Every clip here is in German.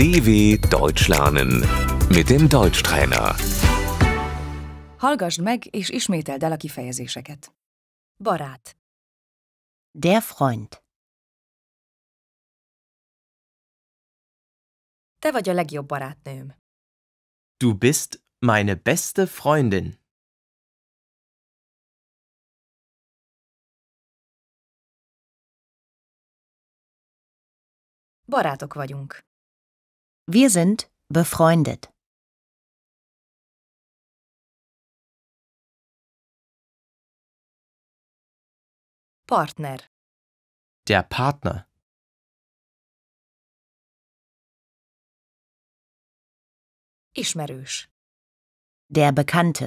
DW Deutsch lernen mit dem Deutschtrainer. Hallgassd meg és ismételd el a kifejezéseket. Barát, Der Freund. te vagy a legjobb barátnőm. Du bist meine beste Freundin. Barátok vagyunk. Wir sind befreundet. Partner. Der Partner. Ismerős. Der Bekannte.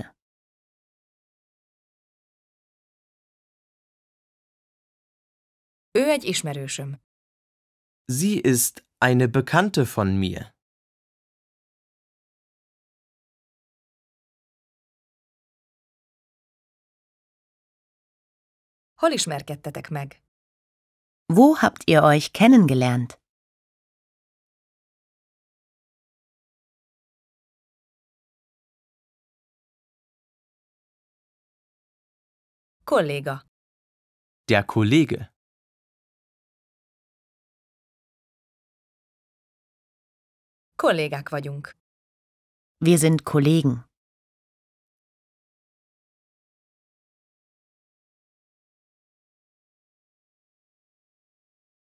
Ő egy ismerősöm. Sie ist eine Bekannte von mir. Hol ismerkedtetek meg? Wo habt ihr euch kennengelernt? Kollege. Der Kollege. Kollégák vagyunk. Wir sind Kollegen.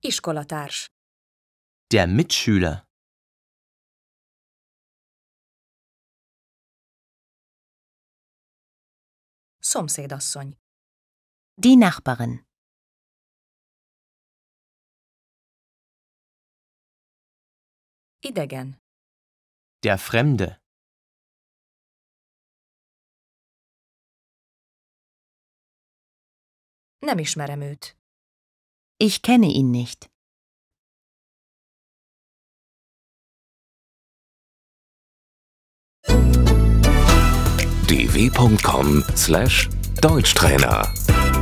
Iskolatárs. Der Mitschüler. Szomszédasszony. Die Nachbarin. Idegen. Der Fremde Nem ismerem őt. Ich kenne ihn nicht. dw.com/deutschtrainer